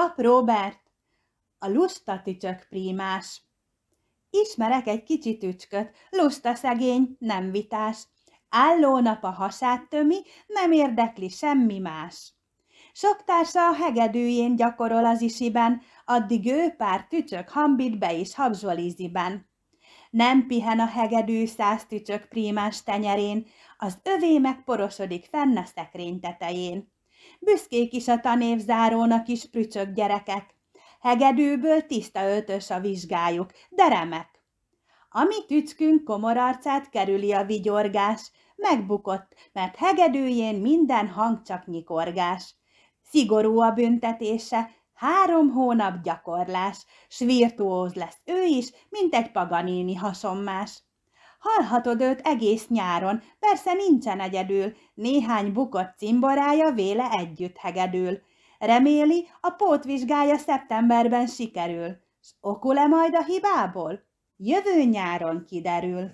Pap Robert, a lustati csak prímás. Ismerek egy kicsi tücsköt, lusta szegény, nem vitás. Álló nap a hasát tömi, nem érdekli semmi más. Sok társa a hegedűjén gyakorol az isiben, addig ő pár tücsök hambit be is habzsol Nem pihen a hegedű száz tücsök prímás tenyerén, az övé megporosodik fenn a szekrény tetején. Büszkék is a tanévzárónak is prücsök gyerekek. Hegedűből tiszta ötös a vizsgájuk, de remek. A mi tücskünk komorarcát kerüli a vigyorgás, megbukott, mert hegedőjén minden hang csak nyikorgás. Szigorú a büntetése, három hónap gyakorlás, s virtuóz lesz ő is, mint egy paganini hasonmás. Hallhatod őt egész nyáron, persze nincsen egyedül, néhány bukott cimborája véle együtt hegedül. Reméli, a pótvizsgája szeptemberben sikerül, s okul-e majd a hibából? Jövő nyáron kiderül.